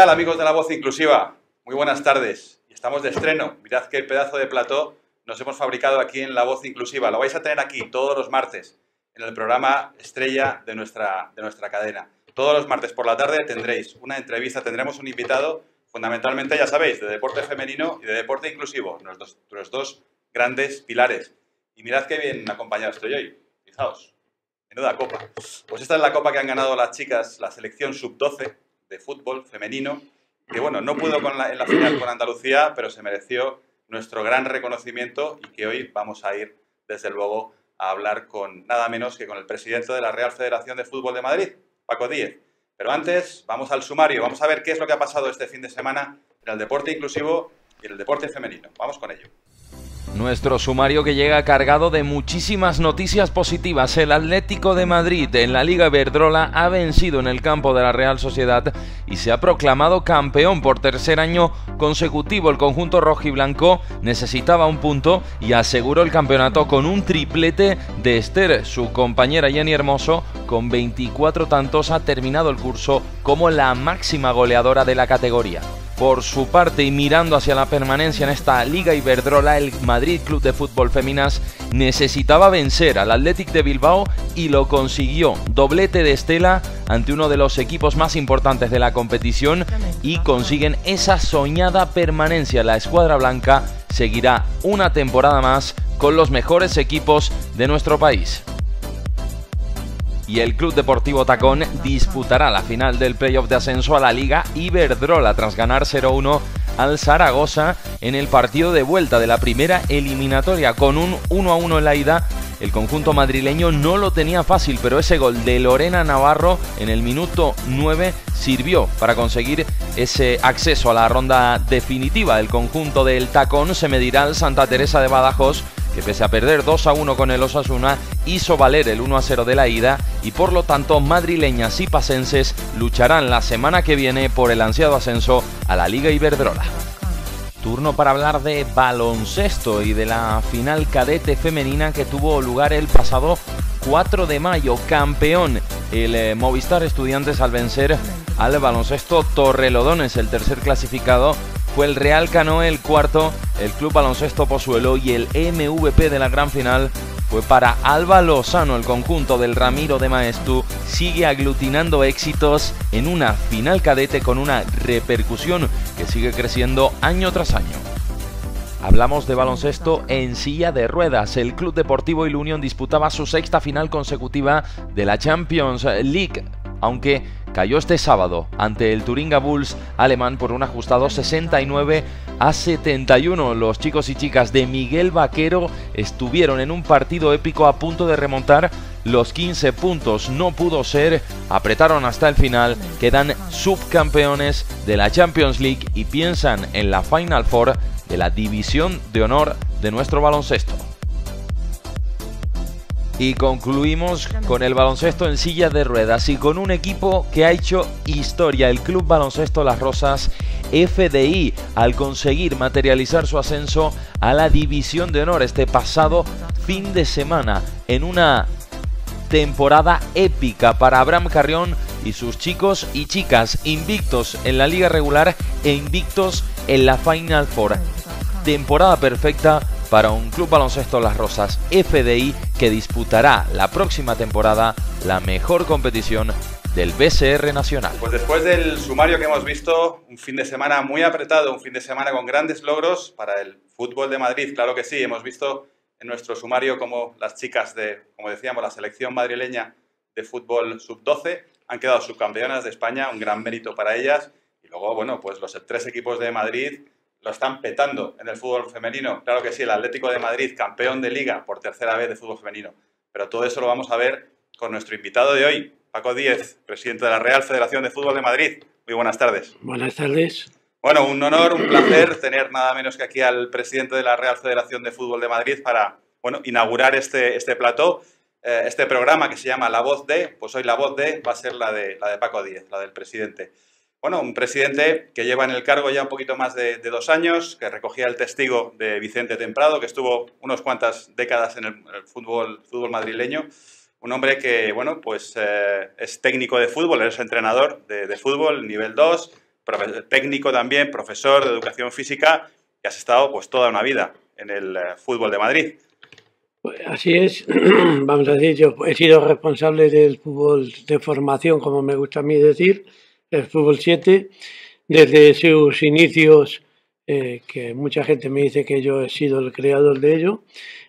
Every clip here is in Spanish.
tal, amigos de la voz inclusiva? Muy buenas tardes. Estamos de estreno. Mirad qué pedazo de plató nos hemos fabricado aquí en La Voz Inclusiva. Lo vais a tener aquí todos los martes, en el programa estrella de nuestra, de nuestra cadena. Todos los martes por la tarde tendréis una entrevista, tendremos un invitado, fundamentalmente, ya sabéis, de deporte femenino y de deporte inclusivo, nuestros, dos grandes pilares. Y mirad qué bien acompañado estoy hoy. Fijaos, menuda copa. Pues esta es la copa que han ganado las chicas, la selección sub-12 de fútbol femenino, que bueno, no pudo con la, en la final con Andalucía, pero se mereció nuestro gran reconocimiento y que hoy vamos a ir, desde luego, a hablar con nada menos que con el presidente de la Real Federación de Fútbol de Madrid, Paco Díez. Pero antes, vamos al sumario, vamos a ver qué es lo que ha pasado este fin de semana en el deporte inclusivo y en el deporte femenino. Vamos con ello. Nuestro sumario que llega cargado de muchísimas noticias positivas. El Atlético de Madrid en la Liga Verdrola ha vencido en el campo de la Real Sociedad y se ha proclamado campeón por tercer año consecutivo. El conjunto rojiblanco necesitaba un punto y aseguró el campeonato con un triplete de Esther. Su compañera Jenny Hermoso, con 24 tantos, ha terminado el curso como la máxima goleadora de la categoría. Por su parte y mirando hacia la permanencia en esta Liga Iberdrola, el Madrid Club de Fútbol Féminas necesitaba vencer al Athletic de Bilbao y lo consiguió. Doblete de Estela ante uno de los equipos más importantes de la competición y consiguen esa soñada permanencia. La escuadra blanca seguirá una temporada más con los mejores equipos de nuestro país y el Club Deportivo Tacón disputará la final del playoff de ascenso a la Liga Iberdrola tras ganar 0-1 al Zaragoza en el partido de vuelta de la primera eliminatoria con un 1-1 en la ida. El conjunto madrileño no lo tenía fácil, pero ese gol de Lorena Navarro en el minuto 9 sirvió para conseguir ese acceso a la ronda definitiva. El conjunto del Tacón se medirá al Santa Teresa de Badajoz pese a perder 2 a 1 con el Osasuna, hizo valer el 1 a 0 de la ida y por lo tanto madrileñas y pasenses lucharán la semana que viene por el ansiado ascenso a la Liga Iberdrola. Turno para hablar de baloncesto y de la final cadete femenina que tuvo lugar el pasado 4 de mayo. Campeón el eh, Movistar Estudiantes al vencer al baloncesto Torrelodones, el tercer clasificado fue el Real Canoel el cuarto, el Club Baloncesto Pozuelo y el MVP de la gran final fue para Alba Lozano. El conjunto del Ramiro de Maestu sigue aglutinando éxitos en una final cadete con una repercusión que sigue creciendo año tras año. Hablamos de baloncesto en silla de ruedas. El Club Deportivo Unión disputaba su sexta final consecutiva de la Champions League aunque cayó este sábado ante el Turinga Bulls alemán por un ajustado 69 a 71. Los chicos y chicas de Miguel Vaquero estuvieron en un partido épico a punto de remontar los 15 puntos. No pudo ser, apretaron hasta el final, quedan subcampeones de la Champions League y piensan en la Final Four de la División de Honor de nuestro baloncesto. Y concluimos con el baloncesto en silla de ruedas y con un equipo que ha hecho historia, el Club Baloncesto Las Rosas FDI, al conseguir materializar su ascenso a la División de Honor este pasado fin de semana en una temporada épica para Abraham Carrión y sus chicos y chicas invictos en la liga regular e invictos en la Final Four. Temporada perfecta para un Club Baloncesto Las Rosas FDI que disputará la próxima temporada la mejor competición del BCR Nacional. Pues después del sumario que hemos visto, un fin de semana muy apretado, un fin de semana con grandes logros para el fútbol de Madrid, claro que sí, hemos visto en nuestro sumario como las chicas de, como decíamos, la selección madrileña de fútbol sub-12 han quedado subcampeonas de España, un gran mérito para ellas. Y luego, bueno, pues los tres equipos de Madrid lo están petando en el fútbol femenino. Claro que sí, el Atlético de Madrid, campeón de liga por tercera vez de fútbol femenino. Pero todo eso lo vamos a ver con nuestro invitado de hoy, Paco Díez, presidente de la Real Federación de Fútbol de Madrid. Muy buenas tardes. Buenas tardes. Bueno, un honor, un placer tener nada menos que aquí al presidente de la Real Federación de Fútbol de Madrid para bueno, inaugurar este, este plató, eh, este programa que se llama La Voz de, pues hoy la voz de va a ser la de, la de Paco Díez, la del presidente. Bueno, un presidente que lleva en el cargo ya un poquito más de, dos años, que recogía el testigo de Vicente Temprado, que estuvo unas cuantas décadas en el, fútbol, madrileño. Un hombre que, bueno, pues eh, es técnico de fútbol, eres entrenador de, fútbol, nivel 2, técnico también, profesor de educación física, y has estado pues toda una vida en el eh, fútbol de Madrid. Pues, así es, vamos a decir, yo he sido responsable del fútbol de formación, como me gusta a mí decir, el fútbol 7 desde sus inicios, eh, que mucha gente me dice que yo he sido el creador de ello,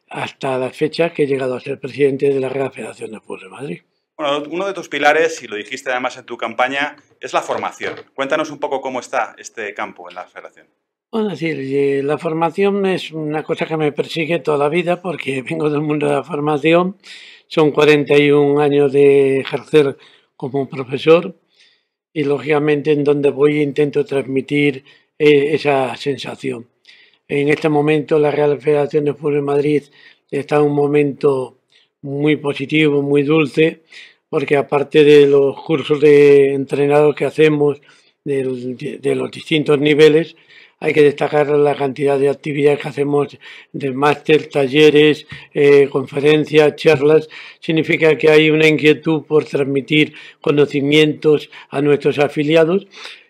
hasta la fecha que he llegado a ser presidente de la Real Federación de Fútbol de Madrid. Bueno, uno de tus pilares, y lo dijiste además en tu campaña, es la formación. Cuéntanos un poco cómo está este campo en la federación. Bueno, sí, eh, la formación es una cosa que me persigue toda la vida porque vengo del mundo de la formación. Son 41 años de ejercer como profesor y lógicamente en donde voy e intento transmitir eh, esa sensación. En este momento la Real Federación de Fútbol de Madrid está en un momento muy positivo, muy dulce, porque aparte de los cursos de entrenados que hacemos de los distintos niveles, hay que destacar la cantidad de actividades que hacemos de máster, talleres, eh, conferencias, charlas. Significa que hay una inquietud por transmitir conocimientos a nuestros afiliados.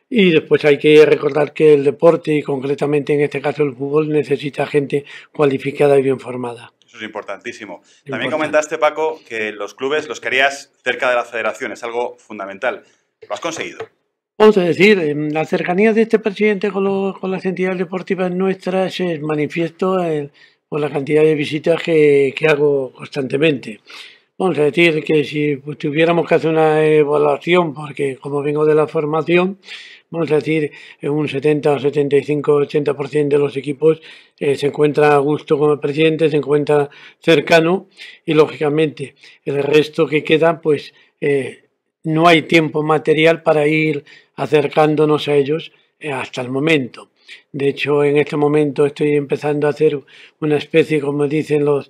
Y después hay que recordar que el deporte, y concretamente en este caso el fútbol, necesita gente cualificada y bien formada. Eso es importantísimo. También comentaste, Paco, que los clubes los querías cerca de la federación. Es algo fundamental. ¿Lo has conseguido? Vamos a decir, en em, la cercanía de este presidente con, las entidades deportivas nuestras es manifiesto por la cantidad de visitas que, hago constantemente. Vamos a decir que si pues, tuviéramos que hacer una evaluación, porque como vengo de la formación, vamos a decir un 70, 75, 80% de los equipos eh, se encuentra a gusto con el presidente, se encuentra cercano y lógicamente el resto que queda pues eh, no hay tiempo material para ir acercándonos a ellos eh, hasta el momento. De hecho, en este momento estoy empezando a hacer una especie, como dicen los,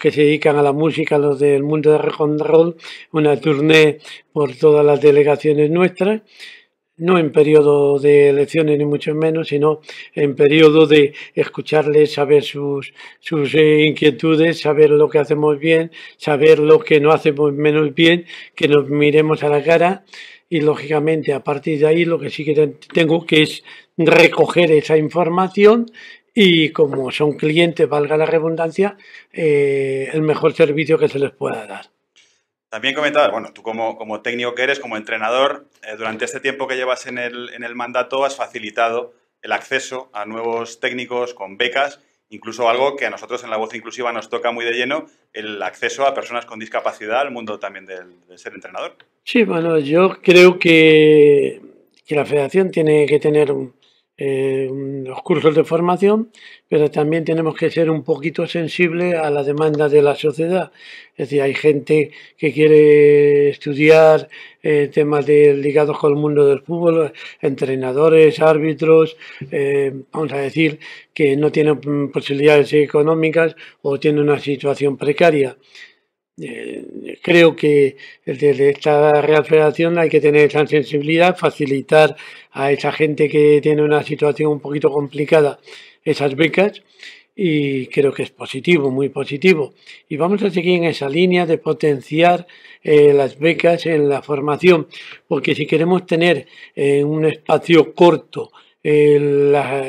que se dedican a la música, los del mundo de rock roll, una tournée por todas las delegaciones nuestras, no en periodo de elecciones ni mucho menos, sino en periodo de escucharles, saber sus, sus eh, inquietudes, saber lo que hacemos bien, saber lo que no hacemos menos bien, que nos miremos a la cara y lógicamente a partir de ahí lo que sí que tengo que es recoger esa información y como son clientes, valga la redundancia, eh, el mejor servicio que se les pueda dar. También comentaba, bueno, tú como, técnico que eres, como entrenador, eh, durante este tiempo que llevas en el, en el mandato has facilitado el acceso a nuevos técnicos con becas incluso algo que a nosotros en la voz inclusiva nos toca muy de lleno, el acceso a personas con discapacidad al mundo también del, ser entrenador. Sí, bueno, yo creo que, la federación tiene que tener unos eh, cursos de formación, pero también tenemos que ser un poquito sensibles a la demanda de la sociedad. Es decir, hay gente que quiere estudiar eh, temas de, ligados con el mundo del fútbol, entrenadores, árbitros, eh, vamos a decir, que no tienen posibilidades económicas o tienen una situación precaria. Eh, creo que desde esta Real Federación hay que tener esa sensibilidad, facilitar a esa gente que tiene una situación un poquito complicada esas becas y creo que es positivo, muy positivo. Y vamos a seguir en esa línea de potenciar eh, las becas en la formación, porque si queremos tener en eh, un espacio corto, eh,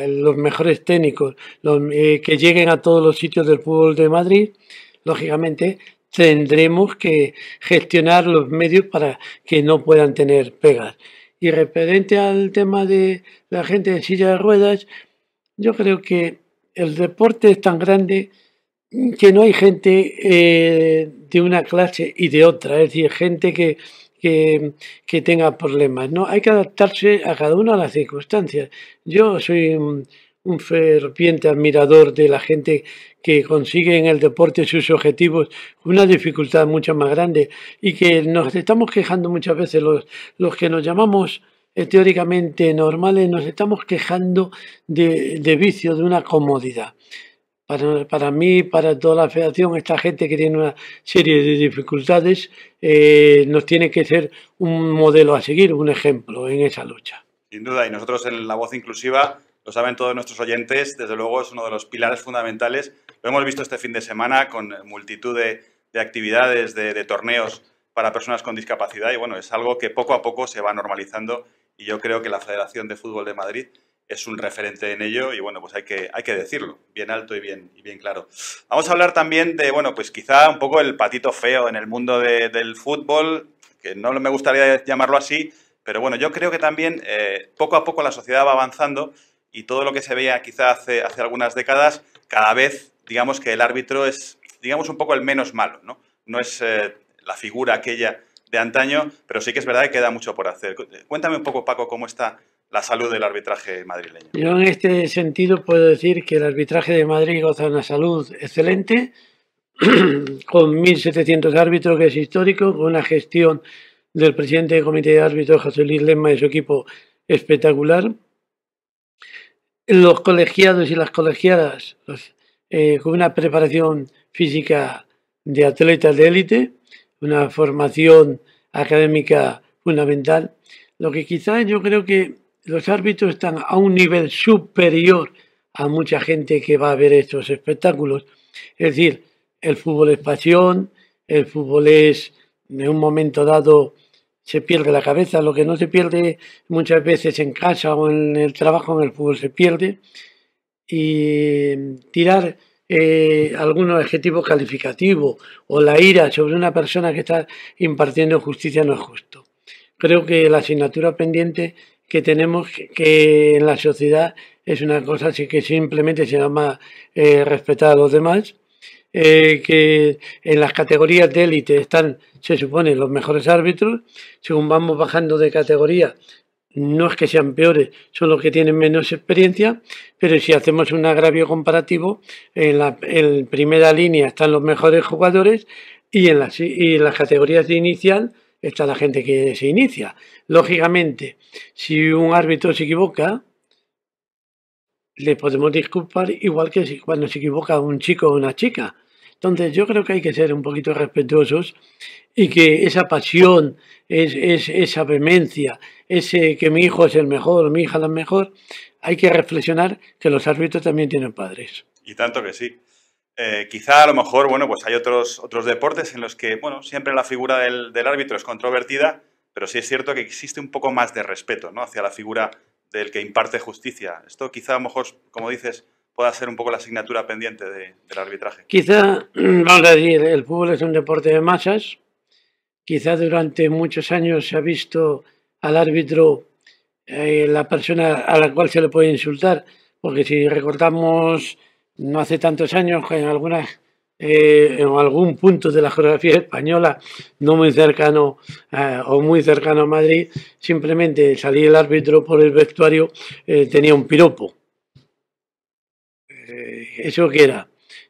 los mejores técnicos que lleguen a todos los sitios del fútbol de Madrid, lógicamente tendremos que gestionar los medios para que no puedan tener pegas. Y referente al tema de la gente de silla de ruedas, yo creo que el deporte es tan grande que no hay gente eh, de una clase y de otra, es decir, gente que, que, tenga problemas. No, hay que adaptarse a cada una a las circunstancias. Yo soy un, ferviente admirador de la gente que consigue en el deporte sus objetivos con una dificultad mucho más grande y que nos estamos quejando muchas veces los que nos llamamos es teóricamente normales eh, nos estamos quejando de, vicio, de una comodidad. Para, para, mí, para toda la federación, esta gente que tiene una serie de dificultades, eh, nos tiene que ser un modelo a seguir, un ejemplo en esa lucha. Sin duda, y nosotros en La Voz Inclusiva, lo saben todos nuestros oyentes, desde luego es uno de los pilares fundamentales. Lo hemos visto este fin de semana con multitud de, actividades, de, de torneos para personas con discapacidad y bueno, es algo que poco a poco se va normalizando y yo creo que la Federación de Fútbol de Madrid es un referente en ello y bueno, pues hay que, hay que decirlo, bien alto y bien, y bien claro. Vamos a hablar también de, bueno, pues quizá un poco el patito feo en el mundo del fútbol, que no me gustaría llamarlo así, pero bueno, yo creo que también eh, poco a poco la sociedad va avanzando y todo lo que se veía quizá hace, hace algunas décadas, cada vez digamos que el árbitro es, digamos, un poco el menos malo, ¿no? No es eh, la figura aquella de antaño, pero sí que es verdad que queda mucho por hacer. Cuéntame un poco, Paco, cómo está la salud del arbitraje madrileño. Yo en este sentido puedo decir que el arbitraje de Madrid goza de una salud excelente, con 1.700 árbitros, que es histórico, con una gestión del presidente del comité de árbitros, José Luis Lema, y su equipo espectacular. Los colegiados y las colegiadas, eh, con una preparación física de atletas de élite, una formación académica fundamental, lo que quizás yo creo que los árbitros están a un nivel superior a mucha gente que va a ver estos espectáculos. Es decir, el fútbol es pasión, el fútbol es, en un momento dado, se pierde la cabeza, lo que no se pierde muchas veces en casa o en el trabajo, en el fútbol se pierde. Y tirar algunos eh, algún calificativos o la ira sobre una persona que está impartiendo justicia no es justo. Creo que la asignatura pendiente que tenemos que en la sociedad es una cosa así que simplemente se llama eh, respetar a los demás, eh, que en las categorías de élite están, se supone, los mejores árbitros, según vamos bajando de categoría, no es que sean peores, son los que tienen menos experiencia, pero si hacemos un agravio comparativo, en la primera línea están los mejores jugadores y en, las, categorías de inicial está la gente que se inicia. Lógicamente, si un árbitro se equivoca, le podemos disculpar igual que cuando se equivoca un chico o una chica. Entonces yo creo que hay que ser un poquito respetuosos y que esa pasión, es esa vehemencia, ese que mi hijo es el mejor, mi hija la mejor, hay que reflexionar que los árbitros también tienen padres. Y tanto que sí. Eh, quizá a lo mejor, bueno, pues hay otros, otros deportes en los que, bueno, siempre la figura del, árbitro es controvertida, pero sí es cierto que existe un poco más de respeto, ¿no? Hacia la figura del que imparte justicia. Esto quizá a lo mejor, como dices, pueda ser un poco la asignatura pendiente del arbitraje. Quizá, vamos a decir, el fútbol es un deporte de masas. Quizá durante muchos años se ha visto al árbitro eh, la persona a la cual se le puede insultar, porque si recordamos no hace tantos años en algunas eh, algún punto de la geografía española, no muy cercano eh, o muy cercano a Madrid, simplemente salía el árbitro por el vestuario, tenía un piropo. ¿Eso qué era?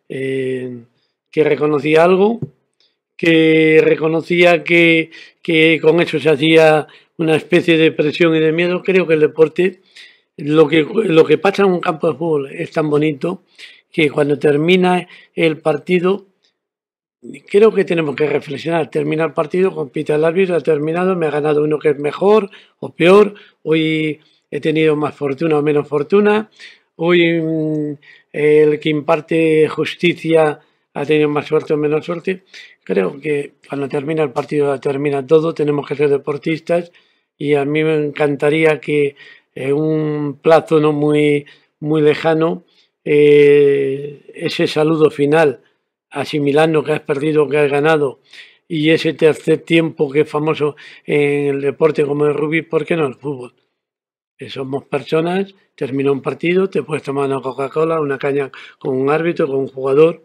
¿Que reconocía algo? que reconocía que, con eso se hacía una especie de presión y de miedo. Creo que el deporte, lo que, lo que pasa en un campo de fútbol es tan bonito que cuando termina el partido, creo que tenemos que reflexionar. Termina el partido, compite el árbitro, ha terminado, me ha ganado uno que es mejor o peor. Hoy he tenido más fortuna o menos fortuna. Hoy mm, el que imparte justicia ha tenido más suerte o menos suerte. Creo que cuando termina el partido termina todo, tenemos que ser deportistas y a mí me encantaría que en eh, un plazo no muy, muy lejano eh, ese saludo final, asimilando que has perdido, que has ganado, y ese tercer tiempo que es famoso en el deporte como el rugby, ¿por qué no el fútbol? Eh, somos personas, termina un partido, te puedes tomar una Coca-Cola, una caña con un árbitro, con un jugador.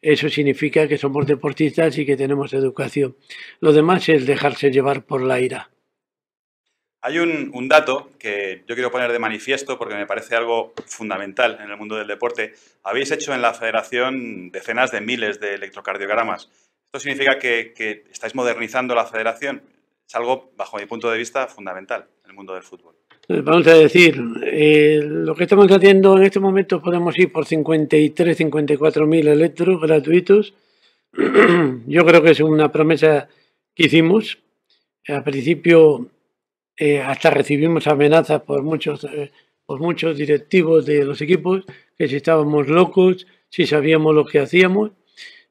Eso significa que somos deportistas y que tenemos educación. Lo demás es dejarse llevar por la ira. Hay un, dato que yo quiero poner de manifiesto porque me parece algo fundamental en el mundo del deporte. Habéis hecho en la federación decenas de miles de electrocardiogramas. ¿Esto significa que estáis modernizando la federación? Es algo, bajo mi punto de vista, fundamental en el mundo del fútbol vamos a decir, eh, lo que estamos haciendo en este momento podemos ir por 53, 54 mil electros gratuitos. Yo creo que es una promesa que hicimos. Al principio eh, hasta recibimos amenazas por muchos, eh, por muchos directivos de los equipos, que si estábamos locos, si sabíamos lo que hacíamos.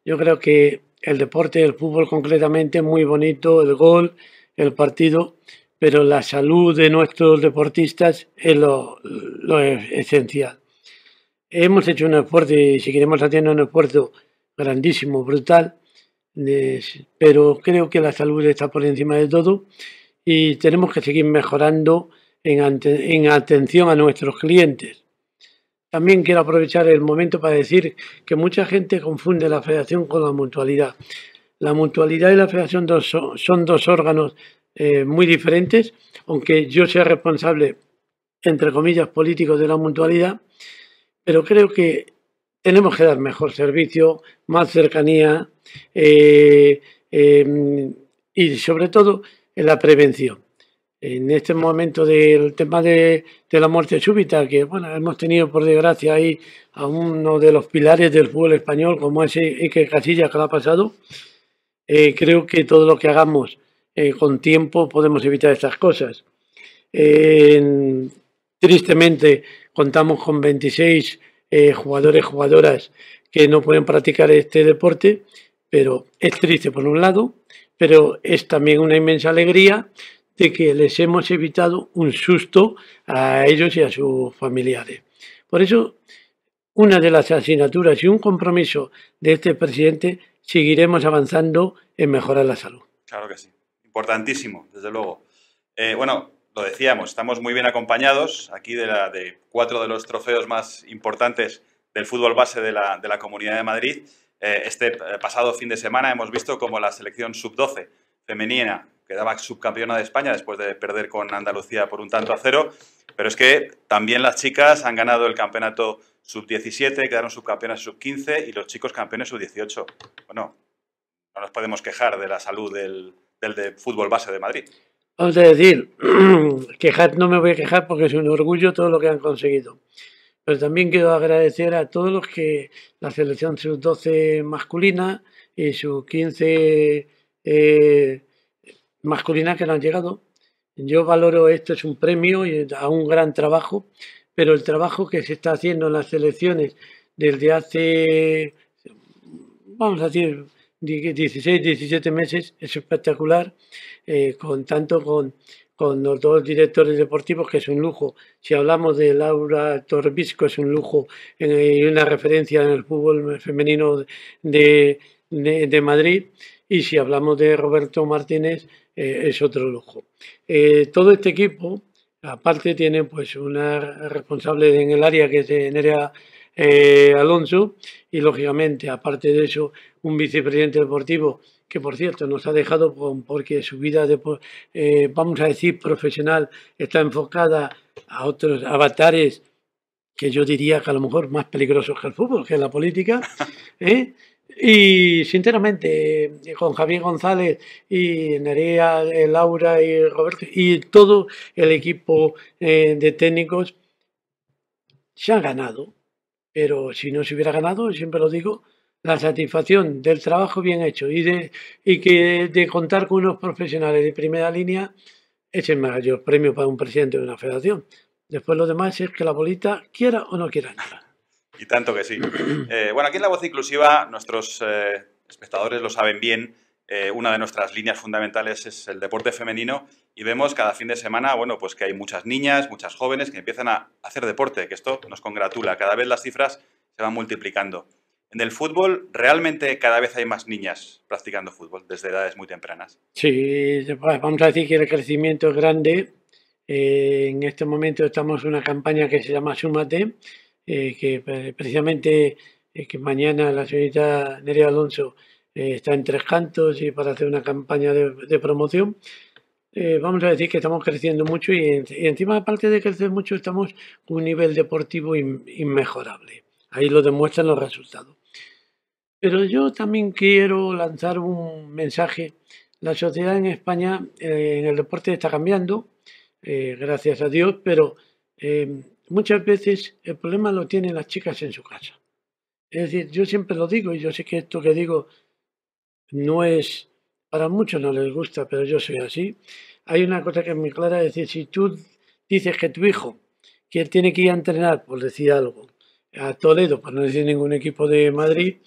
Yo creo que el deporte, el fútbol concretamente, muy bonito, el gol, el partido, pero la salud de nuestros deportistas es lo, esencial. Hemos hecho un esfuerzo y seguiremos haciendo un esfuerzo grandísimo, brutal, pero creo que la salud está por encima de todo y tenemos que seguir mejorando en, atención a nuestros clientes. También quiero aprovechar el momento para decir que mucha gente confunde la federación con la mutualidad. La mutualidad y la federación son dos órganos eh, muy diferentes, aunque yo sea responsable, entre comillas, político de la mutualidad, pero creo que tenemos que dar mejor servicio, más cercanía eh, em, y sobre todo en la prevención. En este momento del tema de, la muerte súbita, que bueno, hemos tenido por desgracia ahí a uno de los pilares del fútbol español, como es Iker casilla que lo ha pasado, eh, creo que todo lo que hagamos eh, con tiempo podemos evitar estas cosas. tristemente contamos con 26 eh, jugadores, jugadoras que no pueden practicar este deporte, pero es triste por un lado, pero es también una inmensa alegría de que les hemos evitado un susto a ellos y a sus familiares. Por eso, una de las asignaturas y un compromiso de este presidente, seguiremos avanzando en mejorar la salud. Claro que sí importantísimo, desde luego. Eh, bueno, lo decíamos, estamos muy bien acompañados aquí de, la, de, cuatro de los trofeos más importantes del fútbol base de la, Comunidad de Madrid. Eh, este eh, pasado fin de semana hemos visto como la selección sub-12 femenina quedaba subcampeona de España después de perder con Andalucía por un tanto a cero, pero es que también las chicas han ganado el campeonato sub-17, quedaron subcampeonas sub-15 y los chicos campeones sub-18. Bueno, no nos podemos quejar de la salud del, del de fútbol base de Madrid. Vamos a decir, quejar no me voy a quejar porque es un orgullo todo lo que han conseguido. Pero también quiero agradecer a todos los que la selección sus 12 masculina y sus 15 eh, masculinas que no han llegado. Yo valoro esto, es un premio y a un gran trabajo, pero el trabajo que se está haciendo en las selecciones desde hace, vamos a decir, 16, 17 meses, es espectacular, eh, con tanto con, los dos directores deportivos, que es un lujo. Si hablamos de Laura Torbisco, es un lujo y eh, una referencia en el fútbol femenino de, de, Madrid. Y si hablamos de Roberto Martínez, eh, es otro lujo. todo este equipo, aparte, tiene pues una responsable en el área que es Nerea eh, Alonso y lógicamente aparte de eso un vicepresidente deportivo que por cierto nos ha dejado con, porque su vida eh, vamos a decir profesional está enfocada a otros avatares que yo diría que a lo mejor más peligrosos que el fútbol, que la política. ¿eh? Y sinceramente, con Javier González y Nerea, Laura y Roberto y todo el equipo de técnicos, se ha ganado pero si no se hubiera ganado, siempre lo digo, la satisfacción del trabajo bien hecho y de, y que de contar con unos profesionales de primera línea es el mayor premio para un presidente de una federación. Después lo demás es que la bolita quiera o no quiera nada. Y tanto que sí. Eh, bueno, aquí en La Voz Inclusiva nuestros eh, espectadores lo saben bien. Eh, una de nuestras líneas fundamentales es el deporte femenino y vemos cada fin de semana, bueno, pues que hay muchas niñas, muchas jóvenes que empiezan a hacer deporte, que esto nos congratula. Cada vez las cifras se van multiplicando. En el fútbol, realmente cada vez hay más niñas practicando fútbol desde edades muy tempranas. Sí, vamos a decir que el crecimiento es grande. Eh, en este momento estamos en una campaña que se llama Súmate, eh, que precisamente que mañana la señorita Nerea Alonso eh, está en tres cantos y para hacer una campaña de, promoción. Eh, vamos a decir que estamos creciendo mucho y, encima, aparte de crecer mucho, estamos con un nivel deportivo inmejorable. Ahí lo demuestran los resultados. Pero yo también quiero lanzar un mensaje. La sociedad en España eh, en el deporte está cambiando, gracias a Dios, pero muchas veces el problema lo tienen las chicas en su casa. Es decir, yo siempre lo digo y yo sé que esto que digo no es, para muchos no les gusta, pero yo soy así. Hay una cosa que es muy clara, es decir, si tú dices que tu hijo, que él tiene que ir a entrenar, por decir algo, a Toledo, pues no decir ningún equipo de Madrid,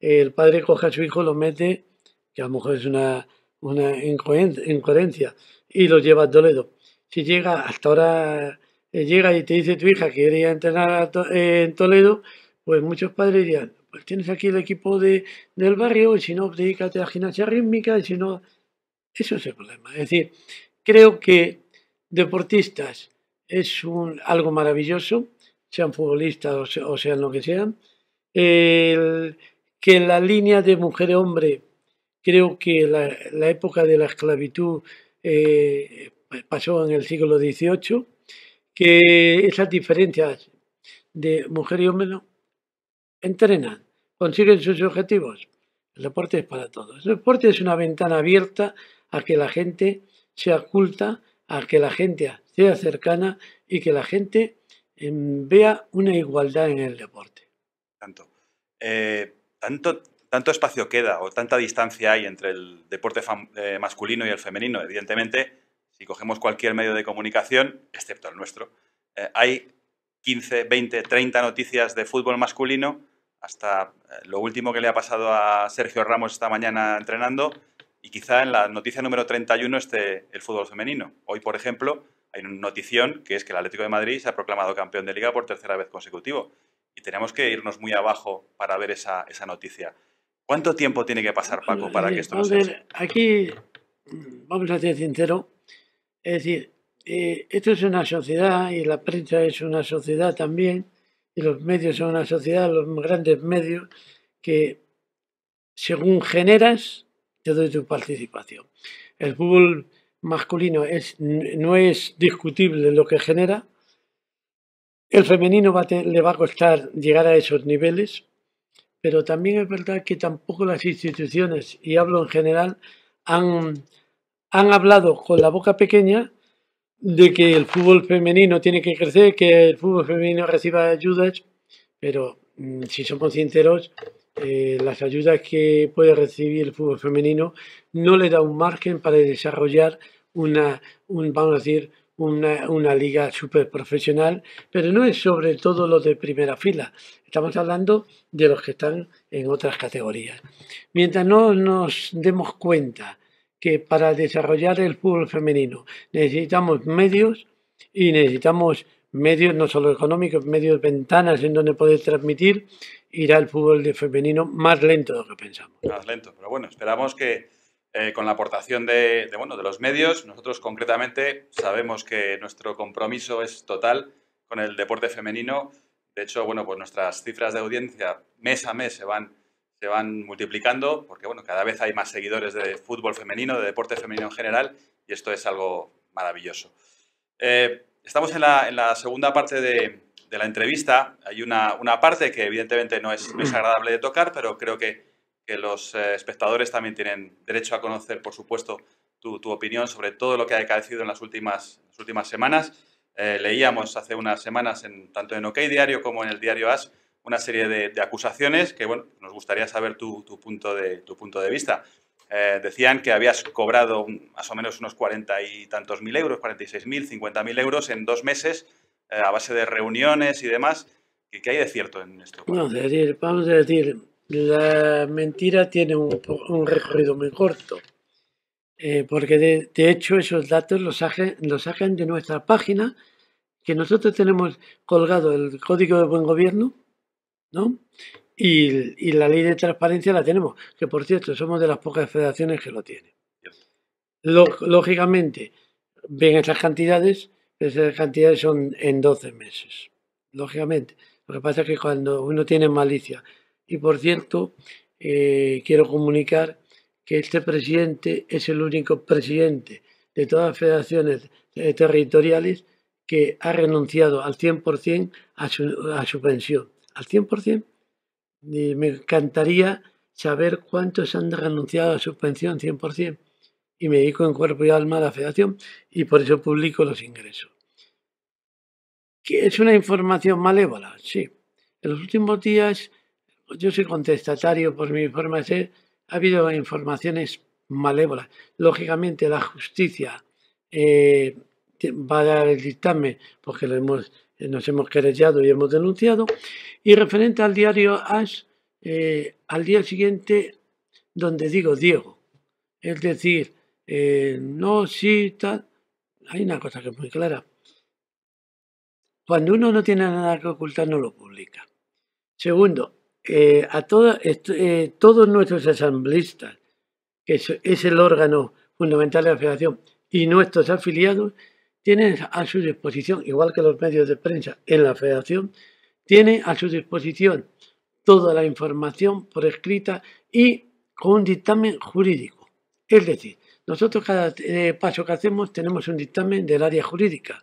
el padre coge a su hijo, lo mete, que a lo mejor es una, incoherencia, y lo lleva a Toledo. Si llega, hasta ahora eh, llega y te dice tu hija que a entrenar en Toledo, pues muchos padres dirán, pues tienes aquí el equipo del barrio y si no, dedícate a gimnasia rítmica y si no, eso es el problema. Es decir, creo que deportistas es algo maravilloso, sean futbolistas o, sean lo que sean. que que la línea de mujer-hombre, creo que la, época de la esclavitud eh, pasó en el siglo XVIII, que esas diferencias de mujer y hombre entrenan, consiguen sus objetivos. El deporte es para todos. El deporte es una ventana abierta a que la gente se oculta, a que la gente sea cercana y que la gente em, vea una igualdad en el deporte. Tanto. Eh, tanto, tanto espacio queda o tanta distancia hay entre el deporte eh, masculino y el femenino. Evidentemente, si cogemos cualquier medio de comunicación, excepto el nuestro, eh, hay 15, 20, 30 noticias de fútbol masculino, hasta eh, lo último que le ha pasado a Sergio Ramos esta mañana entrenando, y quizá en la noticia número 31 esté el fútbol femenino. Hoy, por ejemplo, hay una notición que es que el Atlético de Madrid se ha proclamado campeón de liga por tercera vez consecutivo, y tenemos que irnos muy abajo para ver esa, esa noticia. ¿Cuánto tiempo tiene que pasar, Paco, para que esto no se... Aquí, mm, vamos a ser sincero, es decir, eh, esto es una sociedad y la prensa es una sociedad también, y los medios son una sociedad, los grandes medios, que según generas, te doy tu participación. El fútbol masculino no es discutible lo que genera. El femenino le va a costar llegar a esos niveles, pero también es verdad que tampoco las instituciones, y hablo en general, han hablado con la boca pequeña de que el fútbol femenino tiene que crecer, que el fútbol femenino reciba ayudas, pero mm, si somos sinceros, eh, las ayudas que puede recibir el fútbol femenino no le da un margen para desarrollar una, vamos a decir, una, una liga súper profesional, pero no es sobre todo los de primera fila, estamos hablando de los que están en otras categorías. Mientras no nos demos cuenta que para desarrollar el fútbol femenino necesitamos medios y necesitamos medios no solo económicos, medios ventanas en donde poder transmitir, irá el fútbol femenino más lento de lo que pensamos. Más lento, pero bueno, esperamos que eh, con la aportación de, de, de los medios, nosotros concretamente sabemos que nuestro compromiso es total con el deporte femenino. De hecho, bueno, pues nuestras cifras de audiencia mes a mes se van se van multiplicando, porque bueno, cada vez hay más seguidores de fútbol femenino, de deporte femenino en general, y esto es algo maravilloso. Eh, estamos en la, segunda parte de, la entrevista. Hay una, una, parte que evidentemente no es, no agradable de tocar, pero creo que, los eh, espectadores también tienen derecho a conocer, por supuesto, tu, opinión sobre todo lo que ha decaecido en las últimas, últimas semanas. Eh, leíamos hace unas semanas, en, tanto en OK Diario como en el diario AS, una serie de, acusaciones que, bueno, nos gustaría saber tu, punto, de, tu punto de vista. Eh, decían que habías cobrado más o menos unos cuarenta y tantos mil euros, mil, 46.000, mil euros en dos meses eh, a base de reuniones y demás. ¿Qué, hay de cierto en esto? vamos a decir, la mentira tiene un, recorrido muy corto, eh, porque de, hecho esos datos los, sacan los de nuestra página, que nosotros tenemos colgado el Código de Buen Gobierno, ¿no? Y, y, la ley de transparencia la tenemos, que por cierto somos de las pocas federaciones que lo tienen. Lógicamente, ven esas cantidades, esas cantidades son en 12 meses. Lógicamente. Lo que pasa es que cuando uno tiene malicia. Y por cierto, eh, quiero comunicar que este presidente es el único presidente de todas las federaciones eh, territoriales que ha renunciado al 100% a su, a su pensión al 100%. Y me encantaría saber cuántos han renunciado a cien 100%. Y me dedico en cuerpo y alma a la federación y por eso publico los ingresos. ¿Es una información malévola? Sí. En los últimos días, yo soy contestatario por mi forma de ser, ha habido informaciones malévolas. Lógicamente, la justicia eh, va a dar el dictamen, porque lo hemos nos hemos querellado y hemos denunciado. Y referente al diario Ash, eh, al día siguiente, donde digo Diego, es decir, eh, no, cita hay una cosa que es muy clara. Cuando uno no tiene nada que ocultar, no lo publica. Segundo, eh, a todos nuestros asamblistas, que es el órgano fundamental de la federación, y nuestros afiliados, tiene a su disposición, igual que los medios de prensa en la federación, tiene a su disposición toda la información por escrita y con un dictamen jurídico. Es decir, nosotros cada eh, paso que hacemos tenemos un dictamen del área jurídica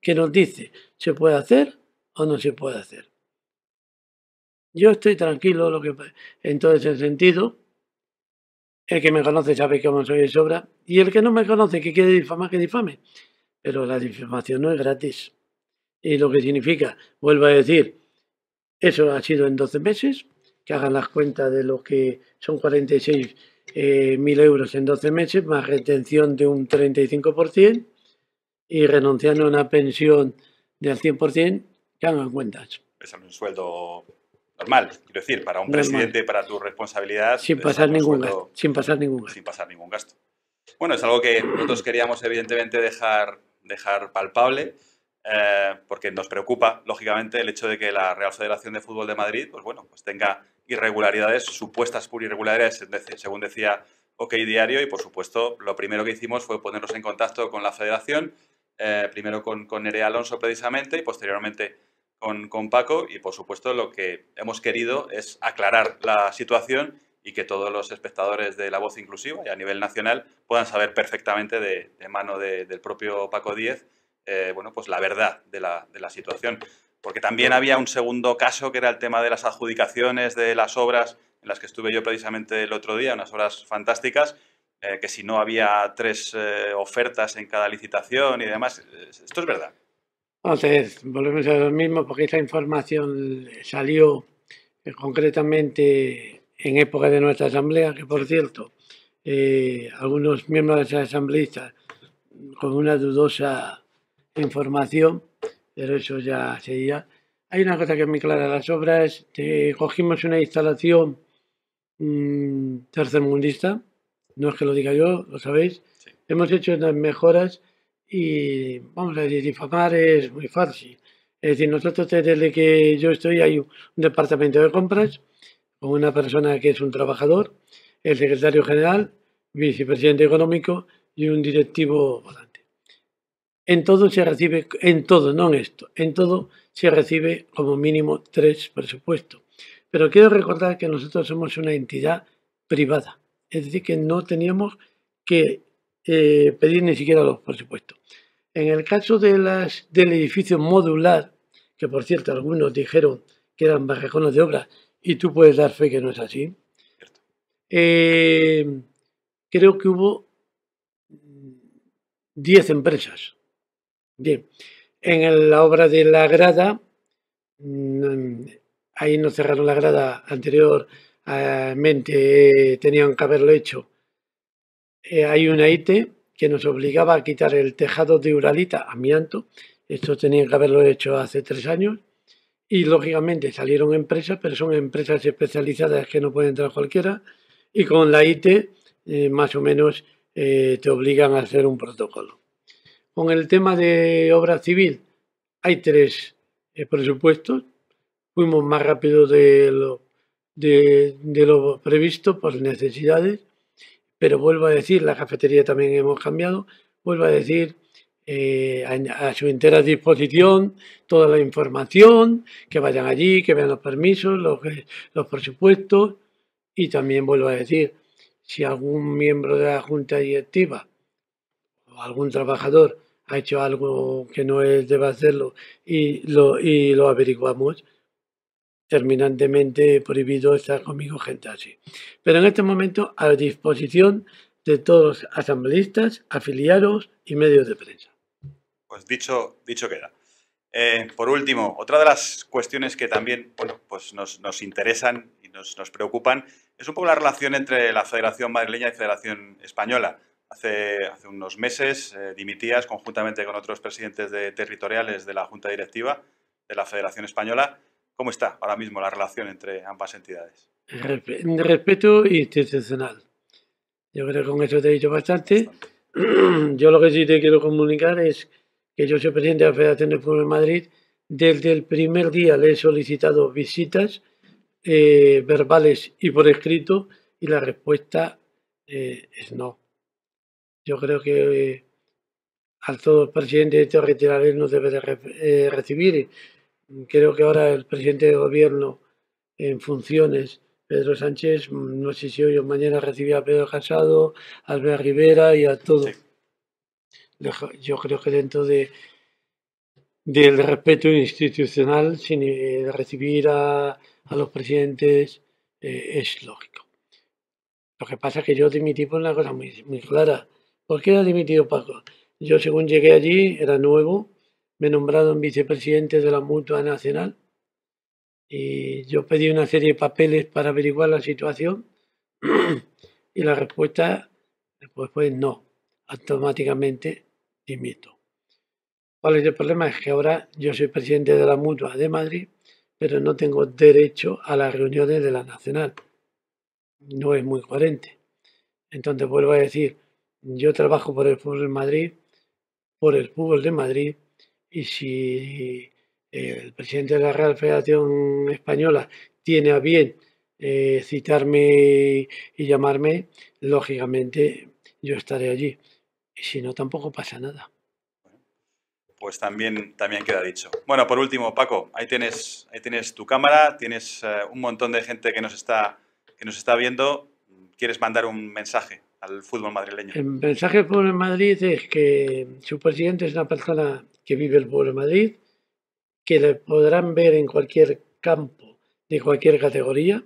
que nos dice se puede hacer o no se puede hacer. Yo estoy tranquilo en todo ese sentido. El que me conoce sabe que cómo soy de sobra. Y el que no me conoce, que quiere difamar, que difame pero la difamación no es gratis. Y lo que significa, vuelvo a decir, eso ha sido en 12 meses, que hagan las cuentas de lo que son 46 eh, mil euros en 12 meses, más retención de un 35% y renunciando a una pensión del 100%, que hagan cuentas. Es un sueldo normal, quiero decir, para un presidente, para tu responsabilidad. Sin pasar, ningún sin pasar ningún Sin pasar ningún gasto. Bueno, es algo que nosotros queríamos evidentemente dejar dejar palpable, eh, porque nos preocupa, lógicamente, el hecho de que la Real Federación de Fútbol de Madrid, pues bueno, pues tenga irregularidades, supuestas por irregularidades, según decía OK Diario, y por supuesto, lo primero que hicimos fue ponernos en contacto con la Federación, eh, primero con, con Nerea Alonso precisamente, y posteriormente con, con Paco, y por supuesto lo que hemos querido es aclarar la situación y que todos los espectadores de La Voz Inclusiva y a nivel nacional puedan saber perfectamente de, mano del propio Paco Díez eh, bueno, pues la verdad de la, situación. Porque también había un segundo caso que era el tema de las adjudicaciones de las obras en las que estuve yo precisamente el otro día, unas obras fantásticas, eh, que si no había tres eh, ofertas en cada licitación y demás. Esto es verdad. Entonces, volvemos a lo mismo porque esa información salió concretamente en época de nuestra asamblea, que por cierto, eh, algunos miembros de esa asamblea con una dudosa información, pero eso ya sería. Hay una cosa que es muy clara, las obras, cogimos una instalación mm, tercermundista, no es que lo diga yo, lo sabéis, hemos hecho unas mejoras y vamos a decir, difamar es muy fácil. Es decir, nosotros desde que yo estoy hay un departamento de compras con una persona que es un trabajador, el secretario general, vicepresidente económico y un directivo volante. En todo se recibe, en todo, no en esto, en todo se recibe como mínimo tres presupuestos. Pero quiero recordar que nosotros somos una entidad privada, es decir, que no teníamos que eh, pedir ni siquiera los presupuestos. En el caso del edificio modular, que por cierto algunos dijeron que eran barracones de obra y tú puedes dar fe que no es así. Eh, creo que hubo 10 empresas. Bien, en la obra de la grada, mm, ahí no cerraron la grada anteriormente, eh, eh, tenían que haberlo hecho. hay una IT que nos obligaba a quitar el tejado de Uralita, amianto. Esto tenían que haberlo hecho hace tres años y lógicamente salieron empresas, pero son empresas especializadas que no pueden entrar cualquiera y con la IT eh, más o menos eh, te obligan a hacer un protocolo. Con el tema de obra civil hay tres eh, presupuestos. Fuimos más rápido de lo, de lo previsto por necesidades, pero vuelvo a decir, la cafetería también hemos cambiado, vuelvo a decir, eh, a, su entera disposición toda la información, que vayan allí, que vean los permisos, los, eh, los presupuestos y también vuelvo a decir, si algún miembro de la Junta Directiva o algún trabajador ha hecho algo que no es, debe hacerlo y lo, y lo averiguamos, terminantemente prohibido estar conmigo gente así. Pero en este momento a disposición de todos los asambleístas, afiliados y medios de prensa pues dicho, dicho queda. Eh, por último, otra de las cuestiones que también pues nos, interesan y nos, preocupan es un poco la relación entre la Federación Madrileña y Federación Española. Hace, hace unos meses eh, dimitías conjuntamente con otros presidentes de, territoriales de la Junta Directiva de la Federación Española. ¿Cómo está ahora mismo la relación entre ambas entidades? Respeto institucional. Yo creo que con eso te he dicho bastante. Yo lo que sí te quiero comunicar es que yo soy presidente de la Federación de Fútbol de Madrid, desde el primer día le he solicitado visitas eh, verbales y por escrito y la respuesta eh, es no. Yo creo que a eh, al todo el presidente de retiraré no debe de recibir. Creo que ahora el presidente de gobierno en funciones, Pedro Sánchez, mm, no sé si hoy o mañana recibirá a Pedro Casado, a Albert Rivera y a todos yo creo que dentro del respeto institucional, sin eh, recibir a, los presidentes, eh, es lógico. Lo que pasa es que yo dimití por una cosa muy, clara. ¿Por qué ha dimitido Paco? Yo según llegué allí, era nuevo, me he nombrado en vicepresidente de la Mutua Nacional y yo pedí una serie de papeles para averiguar la situación y la respuesta después fue no, automáticamente ¿Cuál es el problema? Es que ahora yo soy presidente de la Mutua de Madrid, pero no tengo derecho a las reuniones de la Nacional. No es muy coherente. Entonces vuelvo a decir, yo trabajo por el fútbol de Madrid, por el fútbol de Madrid, y si eh, el presidente de la Real Federación Española tiene a bien eh, citarme y llamarme, lógicamente yo estaré allí. Y si no, tampoco pasa nada. Pues también, también queda dicho. Bueno, por último, Paco, ahí tienes, ahí tienes tu cámara, tienes eh, un montón de gente que nos, está, que nos está viendo. ¿Quieres mandar un mensaje al fútbol madrileño? El mensaje del fútbol de Madrid es que su presidente es una persona que vive el pueblo de Madrid, que le podrán ver en cualquier campo de cualquier categoría,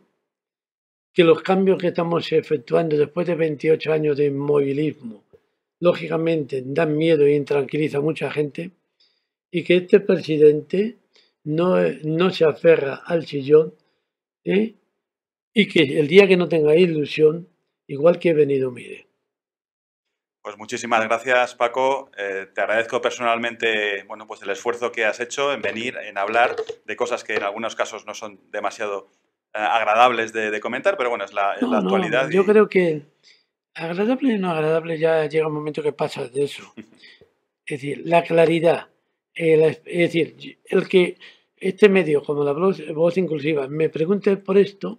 que los cambios que estamos efectuando después de 28 años de inmovilismo lógicamente dan miedo y intranquiliza a mucha gente, y que este presidente no, no se aferra al sillón ¿eh? y que el día que no tenga ilusión, igual que he venido, mire. Pues muchísimas gracias, Paco. Eh, te agradezco personalmente bueno, pues el esfuerzo que has hecho en venir, en hablar de cosas que en algunos casos no son demasiado eh, agradables de, comentar, pero bueno, es la, actualidad. yo creo que Agradable y no agradable ya llega un momento que pasa de eso. Es decir, la claridad. Eh, es decir, el que este medio, como la voz, voz inclusiva, me pregunte por esto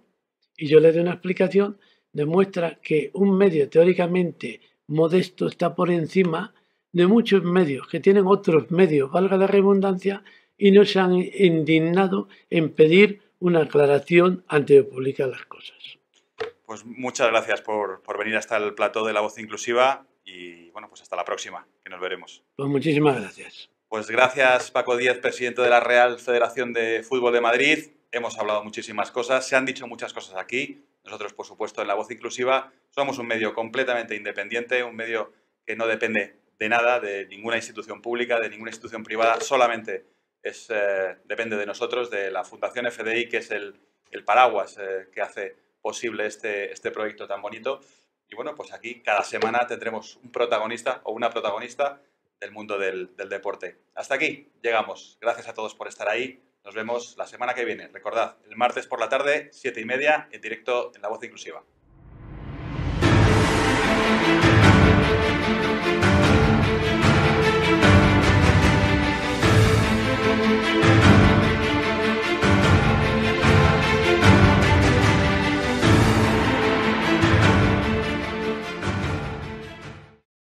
y yo le doy una explicación, demuestra que un medio teóricamente modesto está por encima de muchos medios que tienen otros medios, valga la redundancia, y no se han indignado en pedir una aclaración antes de publicar las cosas. Pues muchas gracias por, venir hasta el plató de la voz inclusiva y bueno, pues hasta la próxima, que nos veremos. Pues muchísimas gracias. Pues gracias Paco Díaz, presidente de la Real Federación de Fútbol de Madrid. Hemos hablado muchísimas cosas, se han dicho muchas cosas aquí. Nosotros, por supuesto, en La Voz Inclusiva somos un medio completamente independiente, un medio que no depende de nada, de ninguna institución pública, de ninguna institución privada, solamente es, eh, depende de nosotros, de la Fundación FDI, que es el, paraguas eh, que hace posible este, este proyecto tan bonito. Y bueno, pues aquí cada semana tendremos un protagonista o una protagonista del mundo del, del deporte. Hasta aquí llegamos. Gracias a todos por estar ahí. Nos vemos la semana que viene. Recordad, el martes por la tarde, siete y media, en directo en La Voz Inclusiva.